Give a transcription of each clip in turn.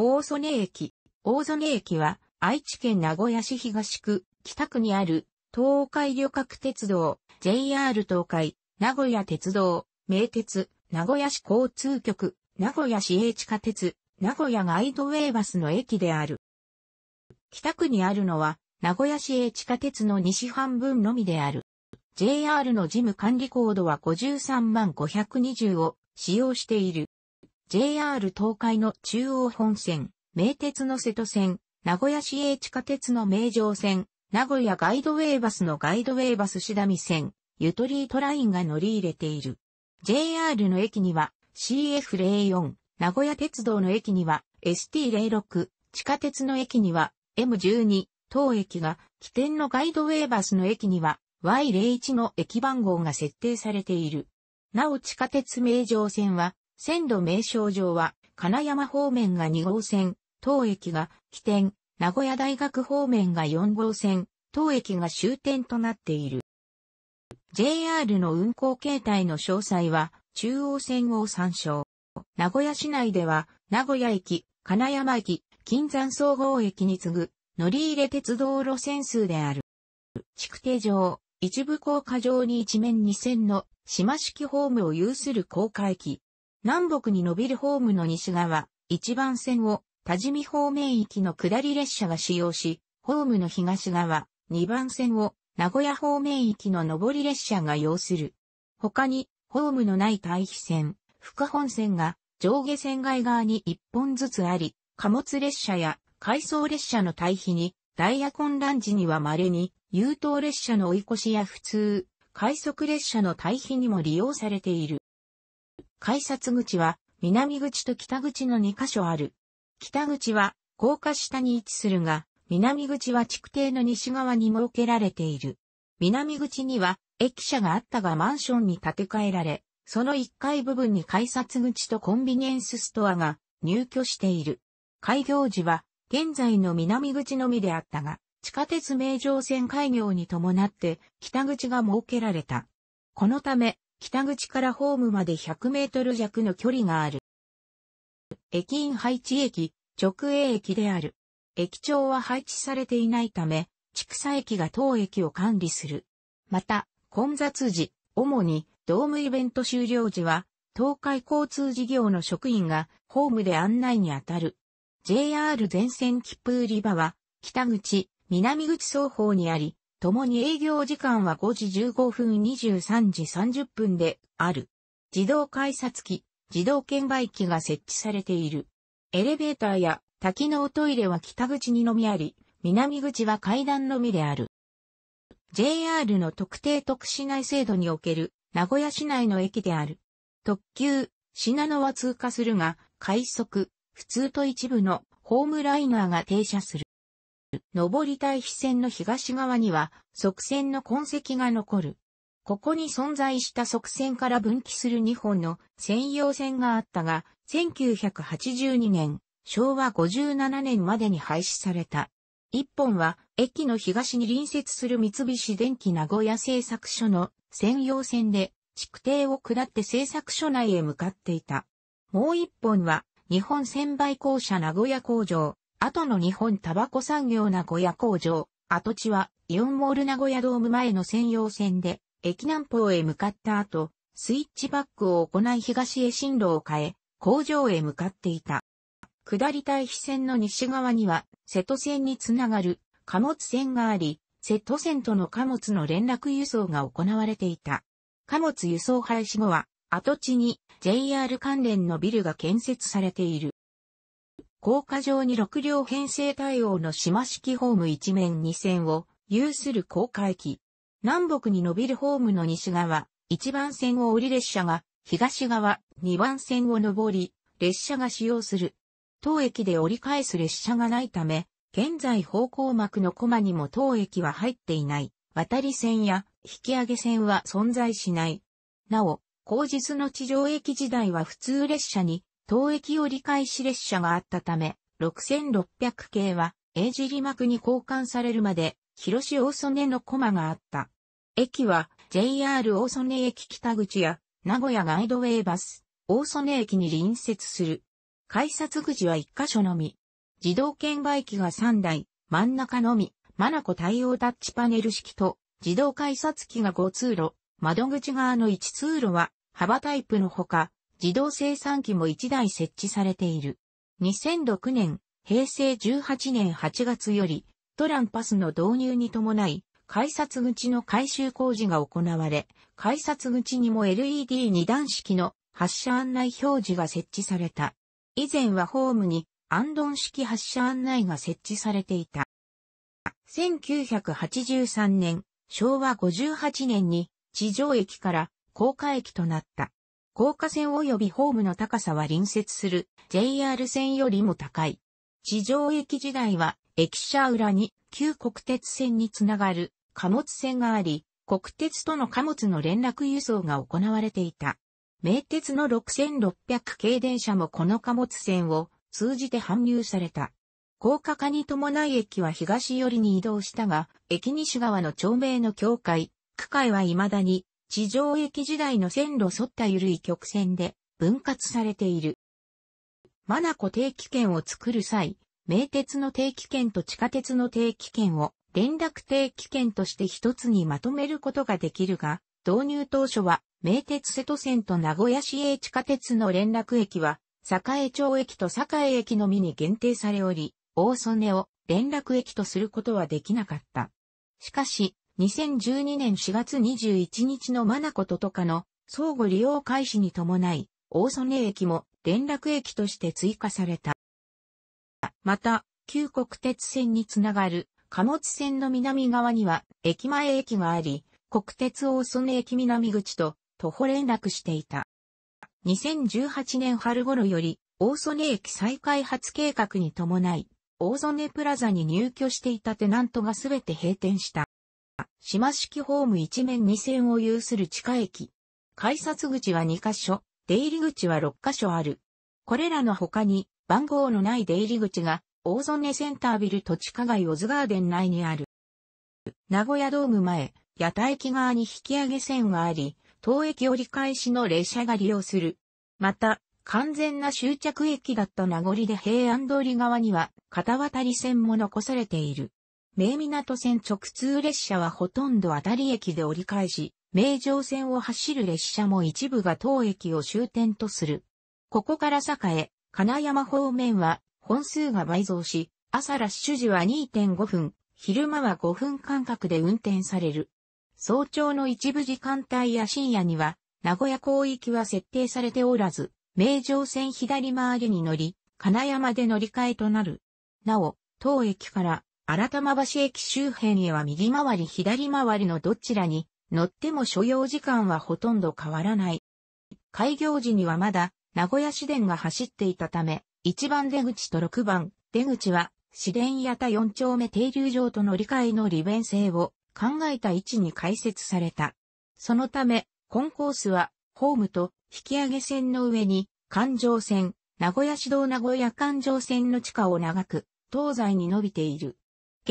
大曽根駅。大曽根駅は愛知県名古屋市東区北区にある東海旅客鉄道 JR 東海名古屋鉄道名鉄名古屋市交通局名古屋市営地下鉄名古屋ガイドウェイバスの駅である。北区にあるのは名古屋市営地下鉄の西半分のみである。JR の事務管理コードは53万520を使用している。JR 東海の中央本線、名鉄の瀬戸線、名古屋市営地下鉄の名城線、名古屋ガイドウェイバスのガイドウェイバスしだみ線、ゆとりートラインが乗り入れている。JR の駅には CF04、名古屋鉄道の駅には ST06、地下鉄の駅には M12、当駅が、起点のガイドウェイバスの駅には Y01 の駅番号が設定されている。なお地下鉄名城線は線路名称上は、金山方面が2号線、当駅が起点、名古屋大学方面が4号線、当駅が終点となっている。JR の運行形態の詳細は、中央線を参照。名古屋市内では、名古屋駅、金山駅、金山総合駅に次ぐ、乗り入れ鉄道路線数である。築堤上、一部高架上に一面二線の、島式ホームを有する高架駅、南北に伸びるホームの西側、1番線を多治見方面行きの下り列車が使用し、ホームの東側、2番線を名古屋方面行きの上り列車が要する。他に、ホームのない対比線、副本線が上下線外側に1本ずつあり、貨物列車や回送列車の対比に、ダイヤ混乱時には稀に、優等列車の追い越しや普通、快速列車の対比にも利用されている。改札口は南口と北口の2カ所ある。北口は高架下に位置するが、南口は築堤の西側に設けられている。南口には駅舎があったがマンションに建て替えられ、その1階部分に改札口とコンビニエンスストアが入居している。開業時は現在の南口のみであったが、地下鉄名城線開業に伴って北口が設けられた。このため、北口からホームまで100メートル弱の距離がある。駅員配置駅、直営駅である。駅長は配置されていないため、畜産駅が当駅を管理する。また、混雑時、主にドームイベント終了時は、東海交通事業の職員がホームで案内に当たる。JR 全線切符売り場は、北口、南口双方にあり、共に営業時間は5時15分23時30分である。自動改札機、自動券売機が設置されている。エレベーターや多機能トイレは北口にのみあり、南口は階段のみである。JR の特定特市内制度における名古屋市内の駅である。特急、品野は通過するが、快速、普通と一部のホームライナーが停車する。上り対比線の東側には、側線の痕跡が残る。ここに存在した側線から分岐する2本の専用線があったが、1982年、昭和57年までに廃止された。1本は、駅の東に隣接する三菱電機名古屋製作所の専用線で、築堤を下って製作所内へ向かっていた。もう1本は、日本専売公社名古屋工場、後の日本タバコ産業名古屋工場、跡地はイオンモール名古屋ドーム前の専用線で、駅南方へ向かった後、スイッチバックを行い東へ進路を変え、工場へ向かっていた。下り対比線の西側には、瀬戸線につながる貨物線があり、瀬戸線との貨物の連絡輸送が行われていた。貨物輸送廃止後は、跡地に JR 関連のビルが建設されている。高架上に6両編成対応の島式ホーム1面2線を有する高架駅。南北に伸びるホームの西側、1番線を降り列車が、東側、2番線を上り、列車が使用する。当駅で折り返す列車がないため、現在方向幕のコマにも当駅は入っていない。渡り線や引き上げ線は存在しない。なお、後日の地上駅時代は普通列車に東駅折り返し列車があったため、6600系は、英字幕に交換されるまで、広市大曽根のコマがあった。駅は、JR 大曽根駅北口や、名古屋ガイドウェイバス、大曽根駅に隣接する。改札口は1箇所のみ。自動券売機が3台、真ん中のみ、マナコ対応タッチパネル式と、自動改札機が5通路、窓口側の1通路は、幅タイプのほか、自動生産機も1台設置されている。2006年、平成18年8月より、トランパスの導入に伴い、改札口の改修工事が行われ、改札口にも l e d 二段式の発車案内表示が設置された。以前はホームにアンドン式発車案内が設置されていた。1983年、昭和58年に地上駅から高架駅となった。高架線及びホームの高さは隣接する JR 線よりも高い。地上駅時代は駅舎裏に旧国鉄線につながる貨物線があり、国鉄との貨物の連絡輸送が行われていた。名鉄の6600系電車もこの貨物線を通じて搬入された。高架化に伴い駅は東寄りに移動したが、駅西側の町名の境界、区界は未だに地上駅時代の線路沿った緩い曲線で分割されている。マナコ定期券を作る際、名鉄の定期券と地下鉄の定期券を連絡定期券として一つにまとめることができるが、導入当初は名鉄瀬戸線と名古屋市営地下鉄の連絡駅は、栄町駅と栄駅のみに限定されおり、大曽根を連絡駅とすることはできなかった。しかし、2012年4月21日のマナコとトカの相互利用開始に伴い、大曽根駅も連絡駅として追加された。また、旧国鉄線につながる貨物線の南側には駅前駅があり、国鉄大曽根駅南口と徒歩連絡していた。2018年春頃より大曽根駅再開発計画に伴い、大曽根プラザに入居していたテナントがすべて閉店した。島式ホーム一面2線を有する地下駅。改札口は2カ所、出入り口は6カ所ある。これらの他に、番号のない出入り口が、大曽根センタービルと地下街オズガーデン内にある。名古屋ドーム前、屋台駅側に引き上げ線があり、当駅折り返しの列車が利用する。また、完全な終着駅だった名残で平安通り側には、片渡り線も残されている。名港線直通列車はほとんど当たり駅で折り返し、名城線を走る列車も一部が当駅を終点とする。ここから栄、金山方面は本数が倍増し、朝ラッシュ時は2.5分、昼間は5分間隔で運転される。早朝の一部時間帯や深夜には、名古屋港域は設定されておらず、名城線左回りに乗り、金山で乗り換えとなる。なお、当駅から新玉橋駅周辺へは右回り左回りのどちらに乗っても所要時間はほとんど変わらない。開業時にはまだ名古屋市電が走っていたため、1番出口と6番出口は市電八田4丁目停留場との理解の利便性を考えた位置に開設された。そのため、コンコースはホームと引き上げ線の上に環状線、名古屋市道名古屋環状線の地下を長く東西に伸びている。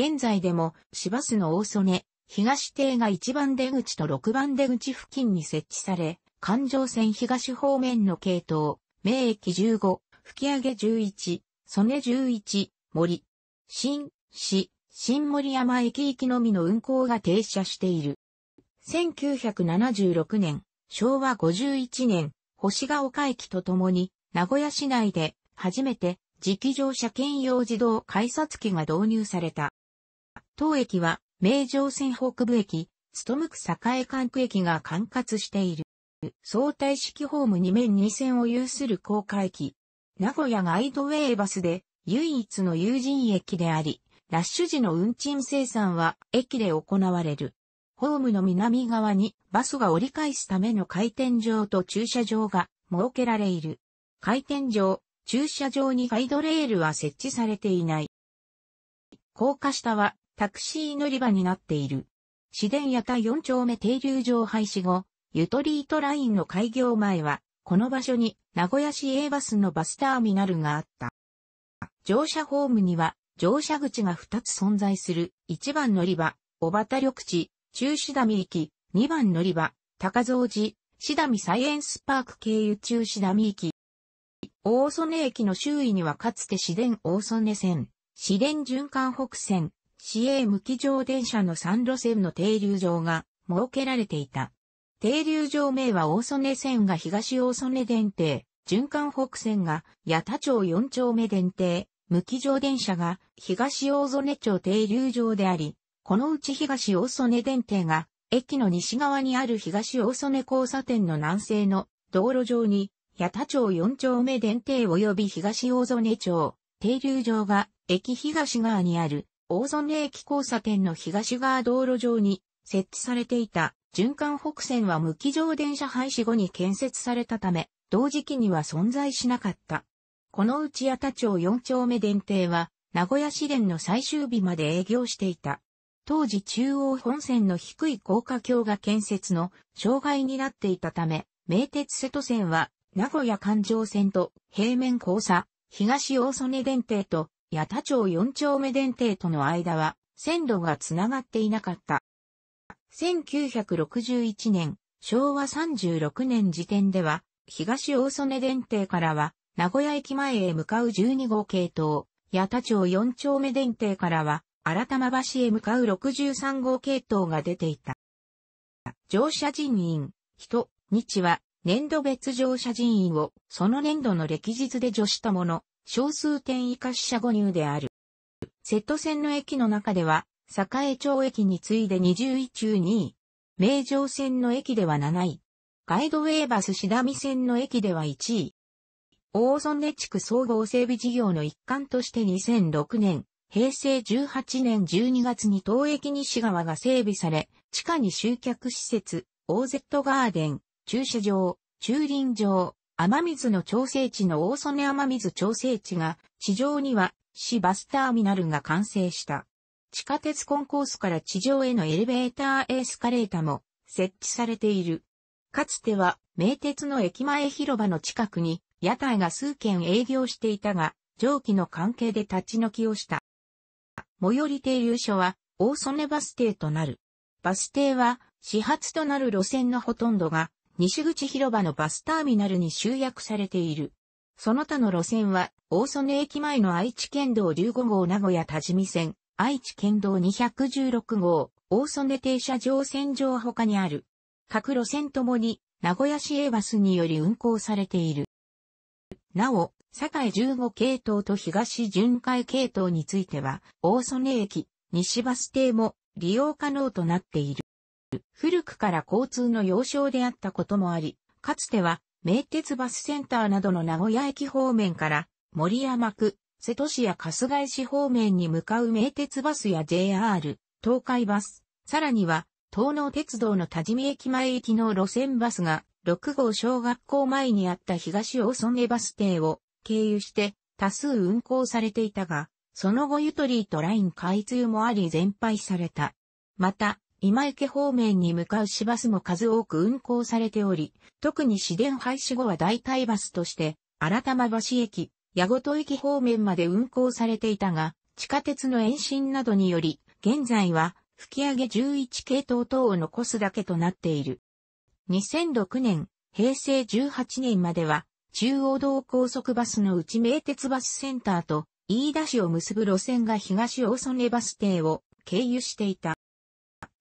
現在でも、市バスの大曽根、東邸が1番出口と6番出口付近に設置され、環状線東方面の系統、名駅15、吹上11、曽根11、森、新、市、新森山駅行きのみの運行が停車している。1976年、昭和51年、星ヶ丘駅とともに、名古屋市内で初めて、磁気乗車兼用自動改札機が導入された。当駅は、名城線北部駅、ムく栄管区駅が管轄している。相対式ホーム2面2線を有する高架駅。名古屋ガイドウェイバスで唯一の有人駅であり、ラッシュ時の運賃生産は駅で行われる。ホームの南側にバスが折り返すための回転場と駐車場が設けられいる。回転場、駐車場にガイドレールは設置されていない。高架下はタクシー乗り場になっている。市電屋田4丁目停留場廃止後、ゆとりートラインの開業前は、この場所に名古屋市 A バスのバスターミナルがあった。乗車ホームには乗車口が2つ存在する1番乗り場、小畑緑地、中志み駅、2番乗り場、高蔵寺、志みサイエンスパーク経由中志み駅。大曽根駅の周囲にはかつて市電大曽根線、市電循環北線、市営無機乗電車の3路線の停留場が設けられていた。停留場名は大曽根線が東大曽根電停、循環北線が八田町4丁目電停、無機乗電車が東大曽根町停留場であり、このうち東大曽根電停が駅の西側にある東大曽根交差点の南西の道路上に八田町4丁目電停及び東大曽根町停留場が駅東側にある大園駅交差点の東側道路上に設置されていた循環北線は無機乗電車廃止後に建設されたため、同時期には存在しなかった。このうち八田町4丁目電停は、名古屋市電の最終日まで営業していた。当時中央本線の低い高架橋が建設の障害になっていたため、名鉄瀬戸線は名古屋環状線と平面交差、東大曽根電停と八田町四丁目電停との間は線路がつながっていなかった。1961年、昭和36年時点では、東大曽根電停からは、名古屋駅前へ向かう12号系統、八田町四丁目電停からは、新玉橋へ向かう63号系統が出ていた。乗車人員、人、日は、年度別乗車人員を、その年度の歴日で除したもの、小数点以下死者誤入である。瀬戸線の駅の中では、栄町駅に次いで20位中2位。名城線の駅では7位。ガイドウェーバスしだみ線の駅では1位。大曽根地区総合整備事業の一環として2006年、平成18年12月に東駅西側が整備され、地下に集客施設、OZ ガーデン、駐車場、駐輪場、雨水の調整池の大曽根雨水調整池が、地上には、市バスターミナルが完成した。地下鉄コンコースから地上へのエレベーターエスカレータも設置されている。かつては、名鉄の駅前広場の近くに、屋台が数軒営業していたが、蒸気の関係で立ち退きをした。最寄り停留所は、大曽根バス停となる。バス停は、始発となる路線のほとんどが、西口広場のバスターミナルに集約されている。その他の路線は、大曽根駅前の愛知県道15号名古屋多治見線、愛知県道216号、大曽根停車場線上他にある。各路線ともに、名古屋市営バスにより運行されている。なお、堺15系統と東巡回系統については、大曽根駅、西バス停も利用可能となっている。古くから交通の要衝であったこともあり、かつては名鉄バスセンターなどの名古屋駅方面から森山区、瀬戸市や春日井市方面に向かう名鉄バスや JR、東海バス、さらには東能鉄道の多治見駅前駅の路線バスが6号小学校前にあった東大曽根バス停を経由して多数運行されていたが、その後ゆとりとライン開通もあり全廃された。また、今池方面に向かう市バスも数多く運行されており、特に市電廃止後は代替バスとして、新玉橋駅、矢事駅方面まで運行されていたが、地下鉄の延伸などにより、現在は、吹上11系統等を残すだけとなっている。2006年、平成18年までは、中央道高速バスのうち名鉄バスセンターと、飯田市を結ぶ路線が東大曽根バス停を経由していた。